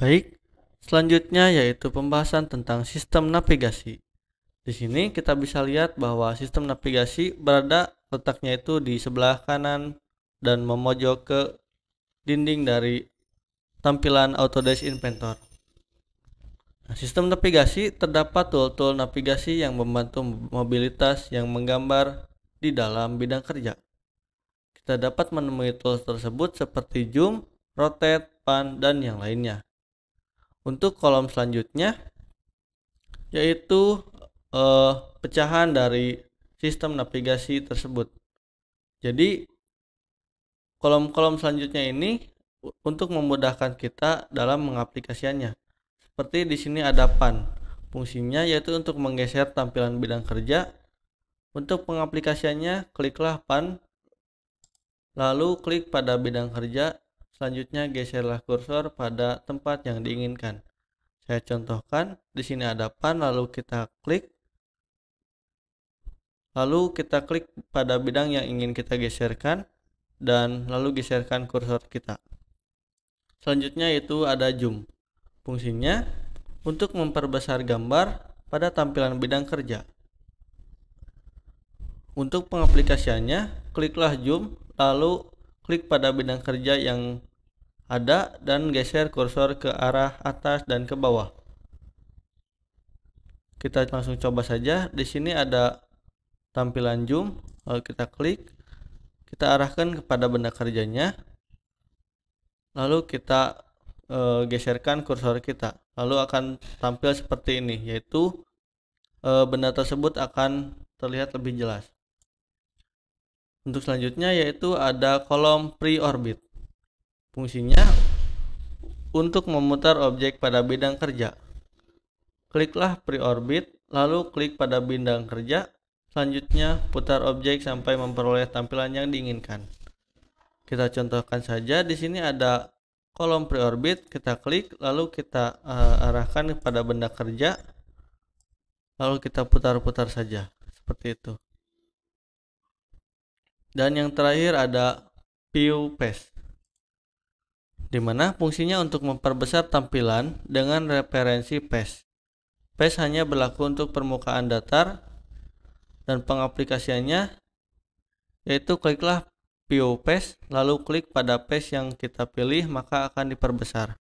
Baik, selanjutnya yaitu pembahasan tentang sistem navigasi. Di sini kita bisa lihat bahwa sistem navigasi berada letaknya itu di sebelah kanan dan memojok ke dinding dari tampilan Autodesk Inventor. Nah, sistem navigasi terdapat tool-tool navigasi yang membantu mobilitas yang menggambar di dalam bidang kerja. Kita dapat menemui tools tersebut seperti zoom, rotate, pan, dan yang lainnya. Untuk kolom selanjutnya yaitu eh, pecahan dari sistem navigasi tersebut. Jadi kolom-kolom selanjutnya ini untuk memudahkan kita dalam mengaplikasiannya. Seperti di sini ada pan. Fungsinya yaitu untuk menggeser tampilan bidang kerja. Untuk pengaplikasiannya, kliklah pan lalu klik pada bidang kerja Selanjutnya geserlah kursor pada tempat yang diinginkan. Saya contohkan, di sini ada pan lalu kita klik. Lalu kita klik pada bidang yang ingin kita geserkan dan lalu geserkan kursor kita. Selanjutnya itu ada zoom. Fungsinya untuk memperbesar gambar pada tampilan bidang kerja. Untuk pengaplikasiannya, kliklah zoom lalu klik pada bidang kerja yang ada dan geser kursor ke arah atas dan ke bawah. Kita langsung coba saja. Di sini ada tampilan zoom, lalu kita klik, kita arahkan kepada benda kerjanya, lalu kita e, geserkan kursor kita, lalu akan tampil seperti ini, yaitu e, benda tersebut akan terlihat lebih jelas. Untuk selanjutnya yaitu ada kolom pre-orbit. Fungsinya untuk memutar objek pada bidang kerja. Kliklah preorbit, lalu klik pada bidang kerja. Selanjutnya, putar objek sampai memperoleh tampilan yang diinginkan. Kita contohkan saja, di sini ada kolom preorbit, kita klik, lalu kita uh, arahkan pada benda kerja, lalu kita putar-putar saja, seperti itu dan yang terakhir ada view paste di mana fungsinya untuk memperbesar tampilan dengan referensi pes. Pes hanya berlaku untuk permukaan datar dan pengaplikasiannya yaitu kliklah view Pes, lalu klik pada pes yang kita pilih maka akan diperbesar.